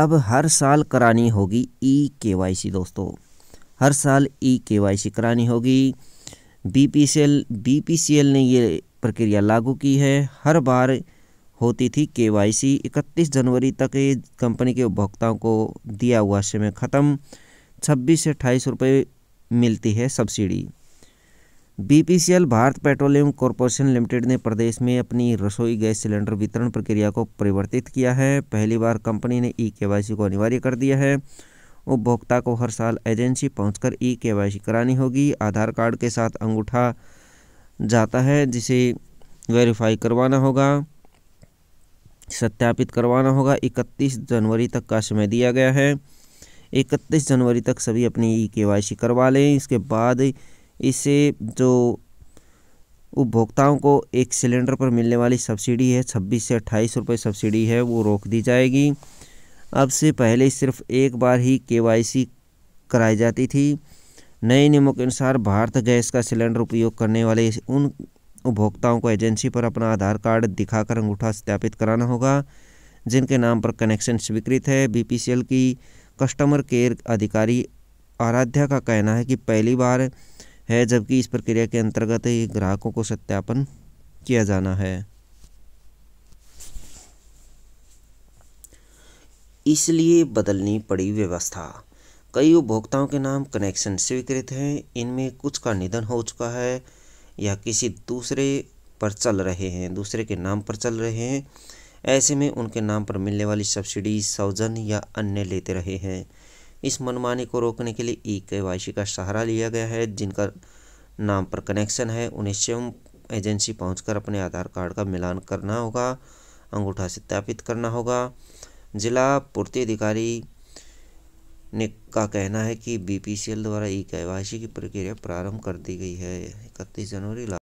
अब हर साल करानी होगी ई e के दोस्तों हर साल ई e के करानी होगी बीपीसीएल बीपीसीएल ने ये प्रक्रिया लागू की है हर बार होती थी के वाई सी इकतीस जनवरी तक कंपनी के उपभोक्ताओं को दिया हुआ समय ख़त्म छब्बीस से अट्ठाईस रुपये मिलती है subsidy BPCL Bharat Petroleum Corporation Limited ने प्रदेश में अपनी रसोई गैस सिलेंडर वितरण प्रक्रिया को परिवर्तित किया है पहली बार कंपनी ने ई के को अनिवार्य कर दिया है उपभोक्ता को हर साल एजेंसी पहुंचकर ई के करानी होगी आधार कार्ड के साथ अंगूठा जाता है जिसे वेरीफाई करवाना होगा सत्यापित करवाना होगा 31 जनवरी तक का समय दिया गया है 31 जनवरी तक सभी अपनी ई के करवा लें इसके बाद इसे जो उपभोक्ताओं को एक सिलेंडर पर मिलने वाली सब्सिडी है छब्बीस से अट्ठाईस रुपये सब्सिडी है वो रोक दी जाएगी अब से पहले सिर्फ एक बार ही केवाईसी कराई जाती थी नए नियमों के अनुसार भारत गैस का सिलेंडर उपयोग करने वाले उन उपभोक्ताओं को एजेंसी पर अपना आधार कार्ड दिखाकर अंगूठा सत्यापित कराना होगा जिनके नाम पर कनेक्शन स्वीकृत है बीपीसीएल की कस्टमर केयर अधिकारी आराध्या का कहना है कि पहली बार है जबकि इस प्रक्रिया के अंतर्गत ही ग्राहकों को सत्यापन किया जाना है इसलिए बदलनी पड़ी व्यवस्था कई उपभोक्ताओं के नाम कनेक्शन स्वीकृत हैं इनमें कुछ का निधन हो चुका है या किसी दूसरे पर चल रहे हैं दूसरे के नाम पर चल रहे हैं ऐसे में उनके नाम पर मिलने वाली सब्सिडी सौजन या अन्य लेते रहे हैं इस मनमानी को रोकने के लिए ई के का सहारा लिया गया है जिनका नाम पर कनेक्शन है उन्हें स्वयं एजेंसी पहुंचकर अपने आधार कार्ड का मिलान करना होगा अंगूठा सत्यापित करना होगा जिला पूर्ति अधिकारी ने का कहना है कि बीपीसीएल द्वारा ई के की प्रक्रिया प्रारंभ कर दी गई है इकतीस जनवरी